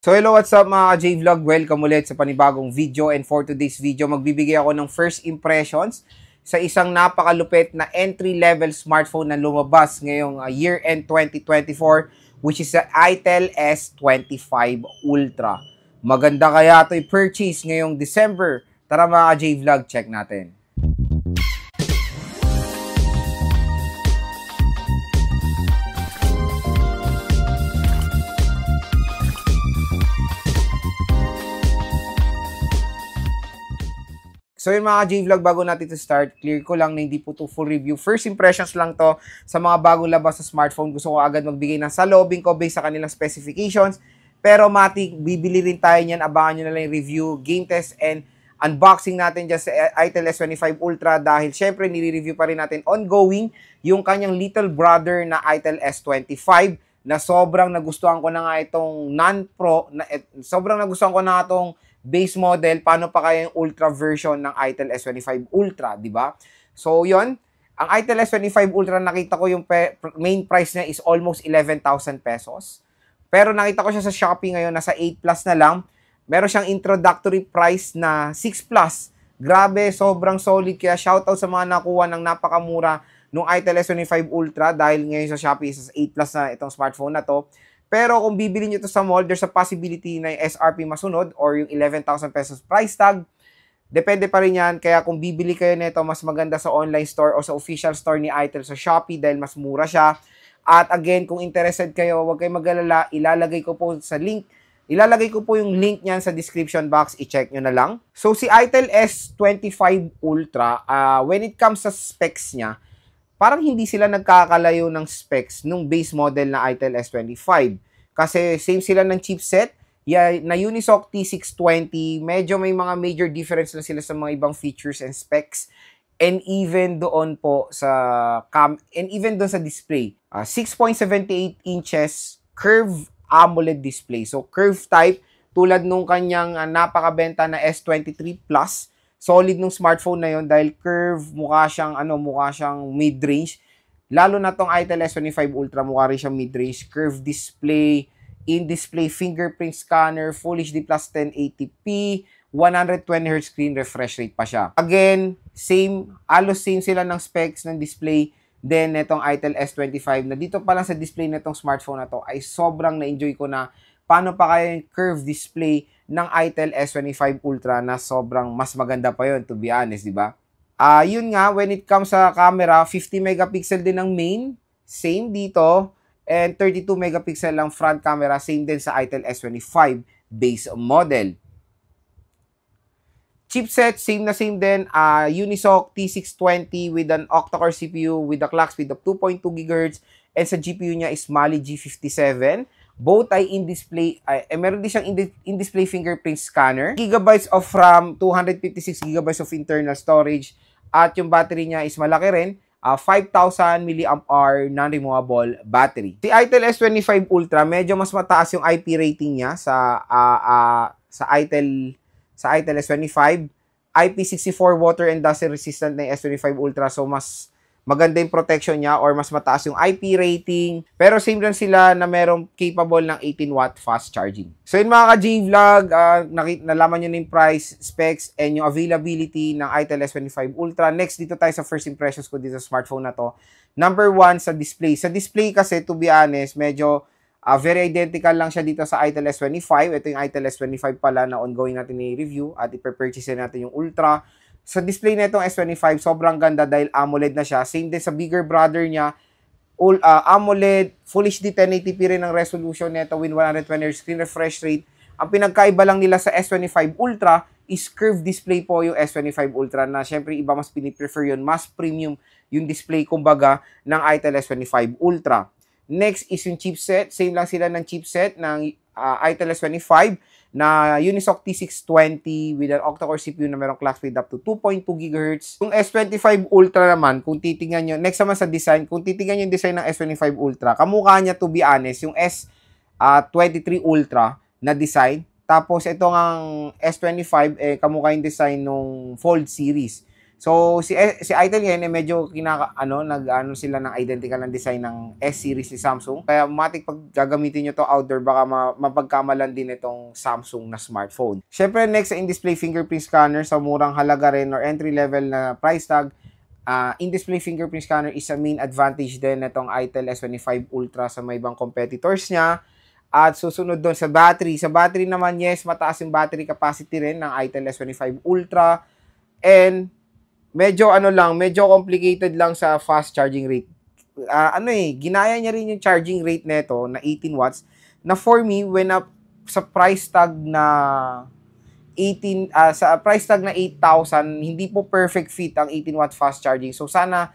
So hello, what's up mga j vlog Welcome ulit sa panibagong video and for today's video, magbibigay ako ng first impressions sa isang napakalupit na entry-level smartphone na lumabas ngayong uh, year-end 2024 which is the Itel S25 Ultra. Maganda kaya ito purchase ngayong December. Tara mga j vlog check natin. So yung mga J-Vlog, bago natin to start, clear ko lang na hindi po to full review. First impressions lang to sa mga bago labas sa smartphone. Gusto ko agad magbigay ng salobing ko based sa kanilang specifications. Pero mati, bibili rin tayo niyan. Abangan nyo na lang yung review, game test, and unboxing natin dyan sa Itel S25 Ultra dahil syempre nire-review pa rin natin ongoing yung kanyang little brother na Itel S25 na sobrang nagustuhan ko na nga itong non-pro, na, eh, sobrang nagustuhan ko na itong base model, paano pa kaya yung ultra version ng ITEL S25 Ultra, di ba? So, yon Ang ITEL S25 Ultra, nakita ko yung main price niya is almost 11,000 pesos. Pero nakita ko siya sa Shopee ngayon, nasa 8 plus na lang. Meron siyang introductory price na 6 plus. Grabe, sobrang solid. Kaya shoutout sa mga nakuha ng napakamura nung iTel S25 Ultra dahil ngayon sa Shopee, sa 8 Plus na itong smartphone na to. Pero kung bibili nyo to sa mall, there's a possibility na yung SRP masunod or yung 11,000 pesos price tag. Depende pa rin yan. Kaya kung bibili kayo nito, mas maganda sa online store o sa official store ni Itel sa Shopee dahil mas mura siya. At again, kung interested kayo, huwag kayong magalala. Ilalagay ko po sa link. Ilalagay ko po yung link niyan sa description box. I-check nyo na lang. So, si Itel S25 Ultra, uh, when it comes sa specs niya, parang hindi sila nagkakalayo ng specs nung base model na ITEL S25. Kasi same sila ng chipset, na Unisoc T620, medyo may mga major difference na sila sa mga ibang features and specs. And even doon po sa cam and even doon sa display, uh, ah, 6.78 inches curve AMOLED display. So curve type tulad nung kanyang uh, napakabenta na S23 Plus solid nung smartphone na yon dahil curve, mukha siyang, ano, mukha siyang mid-range. Lalo na tong Itel S25 Ultra, mukha rin siyang mid-range. Curve display, in-display fingerprint scanner, Full HD Plus 1080p, 120Hz screen refresh rate pa siya. Again, same, alos same sila ng specs ng display Then, netong Itel S25 na dito pa lang sa display netong smartphone na to ay sobrang na-enjoy ko na paano pa kaya yung curve display ng ITEL S25 Ultra na sobrang mas maganda pa yon to be honest, di ba? Ah, uh, yun nga, when it comes sa camera, 50 megapixel din ang main, same dito, and 32 megapixel lang front camera, same din sa ITEL S25 base model. Chipset, same na same din, uh, Unisoc T620 with an octa-core CPU with a clock speed of 2.2 GHz, and sa GPU niya is Mali G57 Both ay in-display, ay, eh, meron din siyang in-display fingerprint scanner. Gigabytes of RAM, 256 gigabytes of internal storage. At yung battery niya is malaki rin. Uh, 5,000 mAh non-removable battery. Si Itel S25 Ultra, medyo mas mataas yung IP rating niya sa uh, uh, sa Itel sa Itel S25. IP64 water and dust resistant na S25 Ultra so mas maganda yung protection niya or mas mataas yung IP rating. Pero same lang sila na merong capable ng 18 watt fast charging. So yun mga ka-G-Vlog, uh, ah, nalaman nyo na yung price, specs, and yung availability ng ITEL S25 Ultra. Next, dito tayo sa first impressions ko dito sa smartphone na to. Number one, sa display. Sa display kasi, to be honest, medyo Uh, very identical lang siya dito sa ITEL S25. Ito yung ITEL S25 pala na ongoing natin i-review at ipapurchase natin yung Ultra. Sa display na itong S25, sobrang ganda dahil AMOLED na siya. Same din sa bigger brother niya, all, uh, AMOLED, Full HD 1080p rin ang resolution nito with 120Hz screen refresh rate. Ang pinagkaiba lang nila sa S25 Ultra is curved display po yung S25 Ultra na syempre iba mas piniprefer yun, mas premium yung display kumbaga ng Itel S25 Ultra. Next is yung chipset, same lang sila ng chipset ng uh, Itel S25 na Unisoc T620 with an octa-core CPU na merong clock speed up to 2.2 GHz. Yung S25 Ultra naman, kung titingnan nyo, next naman sa design, kung titingnan nyo yung design ng S25 Ultra, kamukha niya to be honest, yung S23 uh, ah, Ultra na design. Tapos ito ang S25, eh, kamukha yung design nung Fold series. So si eh, si Itel ngayon eh, medyo kinaka ano nag ano sila ng identical ng design ng S series ni Samsung. Kaya matik pag gagamitin niyo to outdoor baka ma mapagkamalan din itong Samsung na smartphone. Syempre next in-display fingerprint scanner sa murang halaga rin or entry level na price tag uh, in-display fingerprint scanner is a main advantage din nitong Itel S25 Ultra sa may ibang competitors niya. At susunod doon sa battery. Sa battery naman, yes, mataas yung battery capacity rin ng Itel S25 Ultra. And medyo ano lang, medyo complicated lang sa fast charging rate. Uh, ano eh, ginaya niya rin yung charging rate nito na, 18 watts na for me when up sa price tag na 18 uh, ah, sa price tag na 8,000 hindi po perfect fit ang 18 watt fast charging. So sana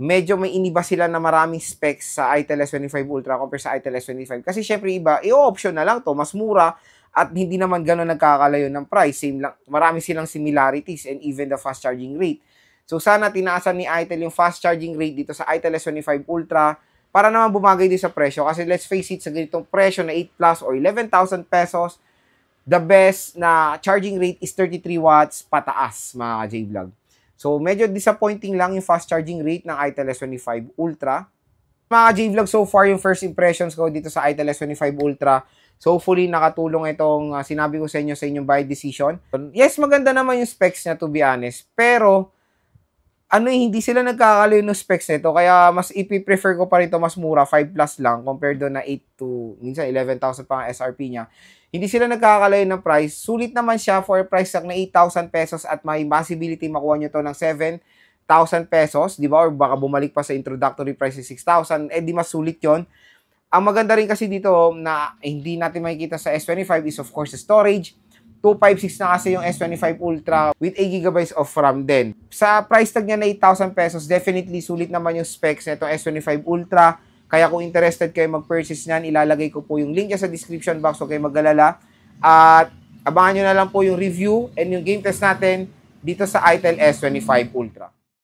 medyo may iniba sila na maraming specs sa ITEL 25 Ultra compared sa ITEL 25 kasi syempre iba i-option na lang to, mas mura at hindi naman gano'n nagkakalayo ng price. Same lang, marami silang similarities and even the fast charging rate. So sana tinaasan ni Itel yung fast charging rate dito sa Itel S25 Ultra para naman bumagay din sa presyo. Kasi let's face it, sa ganitong presyo na 8 plus or 11,000 pesos, the best na charging rate is 33 watts pataas, mga J-Vlog. So, medyo disappointing lang yung fast charging rate ng ITEL S25 Ultra. Mga J-Vlog, so far yung first impressions ko dito sa ITEL S25 Ultra So hopefully nakatulong itong uh, sinabi ko sa inyo sa inyong buy decision. Yes, maganda naman yung specs niya to be honest. Pero ano eh, hindi sila nagkakaloy ng specs nito. Kaya mas ipiprefer ko pa rin ito mas mura, 5 plus lang compared doon na 8 to minsan 11,000 pa ang SRP niya. Hindi sila nagkakaloy ng price. Sulit naman siya for a price lang na 8,000 pesos at may possibility makuha nyo to ng 7,000 pesos, di ba? Or baka bumalik pa sa introductory price ni 6,000. Eh di mas sulit yon ang maganda rin kasi dito na hindi natin makikita sa S25 is of course storage. 256 na kasi yung S25 Ultra with 8GB of RAM din. Sa price tag niya na 8,000 pesos, definitely sulit naman yung specs nitong S25 Ultra. Kaya kung interested kayo mag-purchase niyan, ilalagay ko po yung link niya sa description box. Huwag kayo mag At abangan nyo na lang po yung review and yung game test natin dito sa ITEL S25 Ultra.